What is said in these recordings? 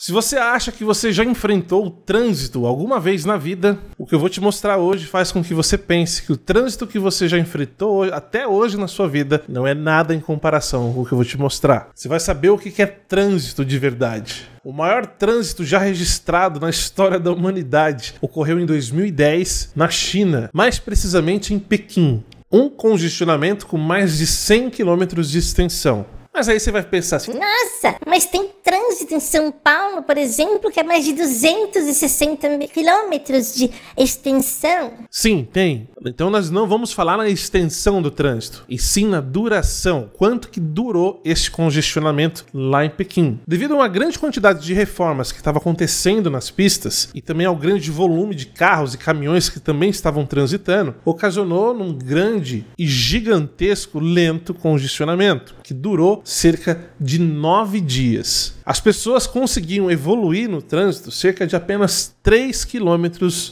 Se você acha que você já enfrentou o trânsito alguma vez na vida, o que eu vou te mostrar hoje faz com que você pense que o trânsito que você já enfrentou até hoje na sua vida não é nada em comparação com o que eu vou te mostrar. Você vai saber o que é trânsito de verdade. O maior trânsito já registrado na história da humanidade ocorreu em 2010 na China, mais precisamente em Pequim. Um congestionamento com mais de 100 km de extensão. Mas aí você vai pensar assim: nossa, mas tem trânsito em São Paulo, por exemplo, que é mais de 260 quilômetros de extensão. Sim, tem. Então nós não vamos falar na extensão do trânsito, e sim na duração, quanto que durou esse congestionamento lá em Pequim. Devido a uma grande quantidade de reformas que estava acontecendo nas pistas e também ao grande volume de carros e caminhões que também estavam transitando, ocasionou num grande e gigantesco lento congestionamento que durou cerca de nove dias. As pessoas conseguiam evoluir no trânsito cerca de apenas 3 km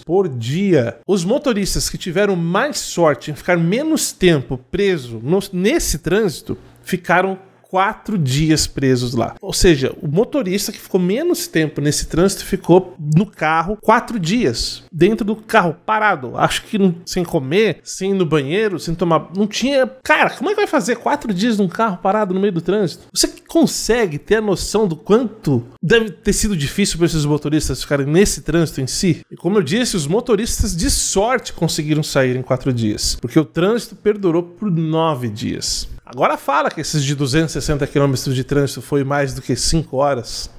por dia. Os motoristas que tiveram mais sorte em ficar menos tempo preso no, nesse trânsito ficaram quatro dias presos lá. Ou seja, o motorista que ficou menos tempo nesse trânsito ficou no carro quatro dias, dentro do carro, parado. Acho que não, sem comer, sem ir no banheiro, sem tomar. Não tinha. Cara, como é que vai fazer quatro dias num carro parado no meio do trânsito? Você consegue ter a noção do quanto deve ter sido difícil para esses motoristas ficarem nesse trânsito em si? E como eu disse, os motoristas de sorte conseguiram sair em quatro dias, porque o trânsito perdurou por nove dias. Agora fala que esses de 260 quilômetros de trânsito foi mais do que 5 horas.